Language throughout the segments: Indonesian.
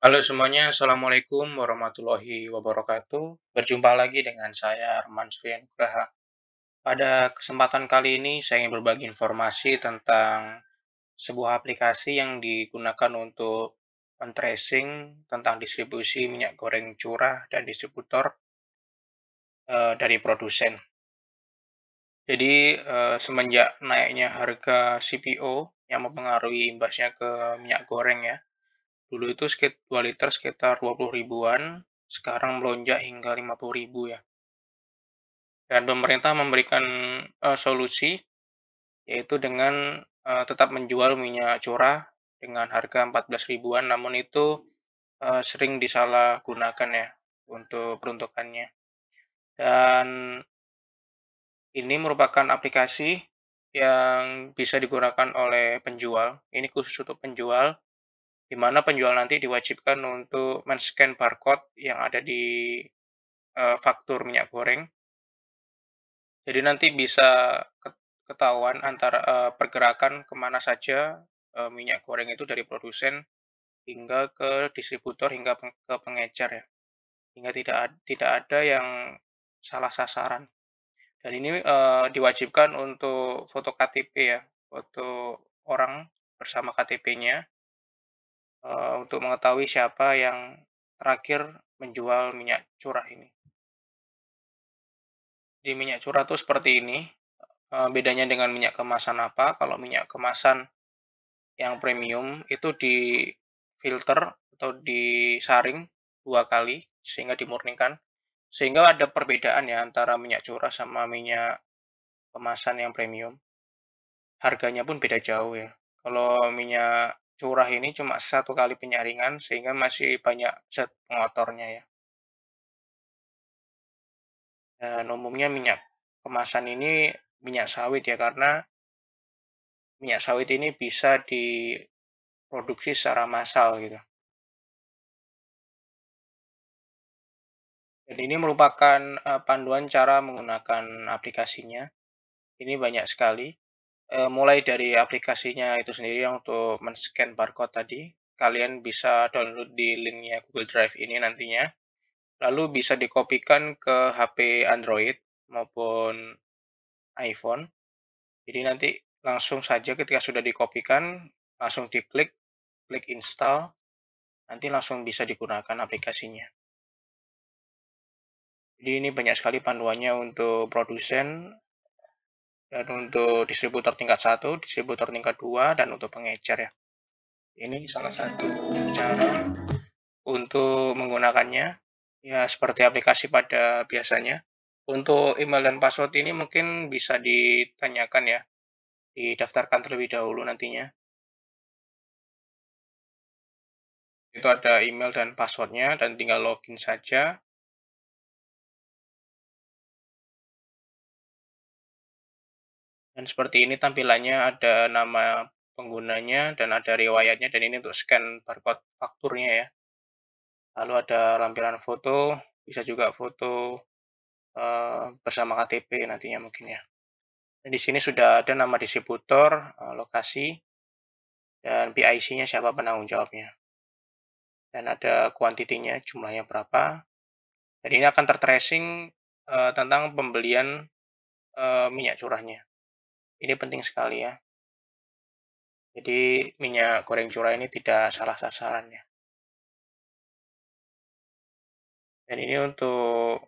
Halo semuanya, Assalamualaikum warahmatullahi wabarakatuh. Berjumpa lagi dengan saya, Arman Kraha. Pada kesempatan kali ini, saya ingin berbagi informasi tentang sebuah aplikasi yang digunakan untuk men-tracing tentang distribusi minyak goreng curah dan distributor e, dari produsen. Jadi, e, semenjak naiknya harga CPO yang mempengaruhi imbasnya ke minyak goreng ya, Dulu itu 2 liter sekitar 20 ribuan, sekarang melonjak hingga 50 ribu ya. Dan pemerintah memberikan uh, solusi yaitu dengan uh, tetap menjual minyak curah dengan harga 14 ribuan namun itu uh, sering disalahgunakan ya untuk peruntukannya. Dan ini merupakan aplikasi yang bisa digunakan oleh penjual. Ini khusus untuk penjual di mana penjual nanti diwajibkan untuk men-scan barcode yang ada di uh, faktur minyak goreng. Jadi nanti bisa ketahuan antara uh, pergerakan kemana saja uh, minyak goreng itu dari produsen hingga ke distributor hingga peng ke pengecer ya, hingga tidak ada, tidak ada yang salah sasaran. Dan ini uh, diwajibkan untuk foto KTP ya, foto orang bersama KTP-nya Eh, untuk mengetahui siapa yang terakhir menjual minyak curah ini. Di minyak curah itu seperti ini, eh, bedanya dengan minyak kemasan apa? Kalau minyak kemasan yang premium itu di filter atau disaring dua kali sehingga dimurnikan sehingga ada perbedaan ya antara minyak curah sama minyak kemasan yang premium harganya pun beda jauh ya kalau minyak curah ini cuma satu kali penyaringan sehingga masih banyak zat pengotornya ya. Dan umumnya minyak kemasan ini minyak sawit ya karena minyak sawit ini bisa diproduksi secara massal gitu. Dan ini merupakan eh, panduan cara menggunakan aplikasinya. Ini banyak sekali e, mulai dari aplikasinya itu sendiri yang untuk men-scan barcode tadi, kalian bisa download di linknya Google Drive ini nantinya. Lalu bisa dikopikan ke HP Android maupun iPhone. Jadi nanti langsung saja ketika sudah dikopikan, langsung diklik, klik install, nanti langsung bisa digunakan aplikasinya. Jadi ini banyak sekali panduannya untuk produsen dan untuk distributor tingkat 1, distributor tingkat 2, dan untuk pengecer ya. Ini salah satu cara untuk menggunakannya, ya seperti aplikasi pada biasanya. Untuk email dan password ini mungkin bisa ditanyakan ya, didaftarkan terlebih dahulu nantinya. Itu ada email dan passwordnya, dan tinggal login saja. Dan seperti ini tampilannya ada nama penggunanya dan ada riwayatnya dan ini untuk scan barcode fakturnya ya. Lalu ada lampiran foto, bisa juga foto uh, bersama KTP nantinya mungkin ya. Dan di sini sudah ada nama distributor, uh, lokasi, dan PIC-nya siapa penanggung jawabnya. Dan ada kuantitinya, jumlahnya berapa. Dan ini akan tertracing uh, tentang pembelian minyak curahnya. Ini penting sekali ya. Jadi minyak goreng curah ini tidak salah sasarannya. Dan ini untuk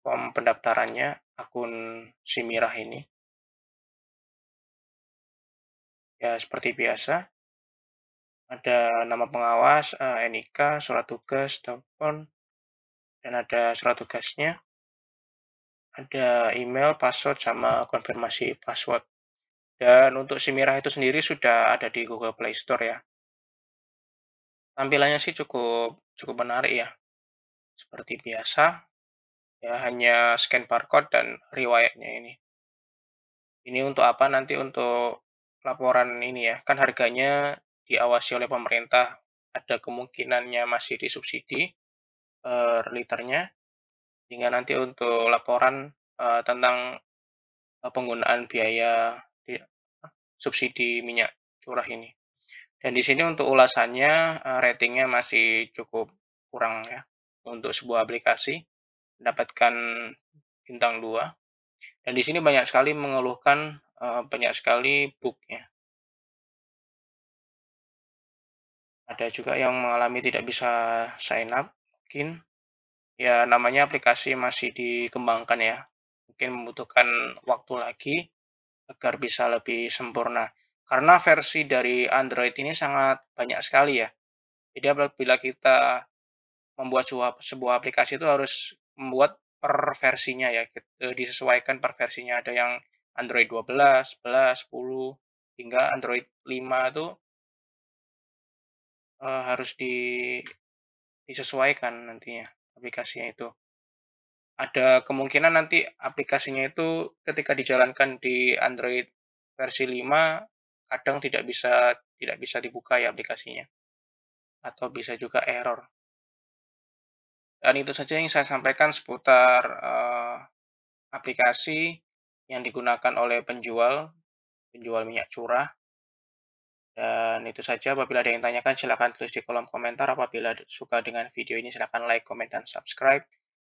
form pendaftarannya akun Simirah ini. Ya seperti biasa. Ada nama pengawas, eh, NIK, surat tugas, telepon, dan ada surat tugasnya. Ada email, password, sama konfirmasi password. Dan untuk si Mirah itu sendiri sudah ada di Google Play Store ya. Tampilannya sih cukup cukup menarik ya. Seperti biasa, ya hanya scan barcode dan riwayatnya ini. Ini untuk apa nanti untuk laporan ini ya. Kan harganya diawasi oleh pemerintah. Ada kemungkinannya masih disubsidi per liternya. Hingga nanti untuk laporan uh, tentang eh, penggunaan biaya di eh, subsidi minyak curah ini. Dan di sini untuk ulasannya eh, ratingnya masih cukup kurang ya untuk sebuah aplikasi mendapatkan bintang 2. Dan di sini banyak sekali mengeluhkan eh, banyak sekali bugnya. Ada juga yang mengalami tidak bisa sign up mungkin ya namanya aplikasi masih dikembangkan ya mungkin membutuhkan waktu lagi agar bisa lebih sempurna. Karena versi dari Android ini sangat banyak sekali ya. Jadi apabila kita membuat sebuah, sebuah aplikasi itu harus membuat per versinya ya, eh, disesuaikan per versinya. Ada yang Android 12, 11, 10, hingga Android 5 itu uh, harus di, disesuaikan nantinya aplikasinya itu ada kemungkinan nanti aplikasinya itu ketika dijalankan di Android versi 5 kadang tidak bisa tidak bisa dibuka ya aplikasinya atau bisa juga error. Dan itu saja yang saya sampaikan seputar uh, aplikasi yang digunakan oleh penjual penjual minyak curah. Dan itu saja apabila ada yang tanyakan silahkan tulis di kolom komentar apabila suka dengan video ini silahkan like, comment dan subscribe.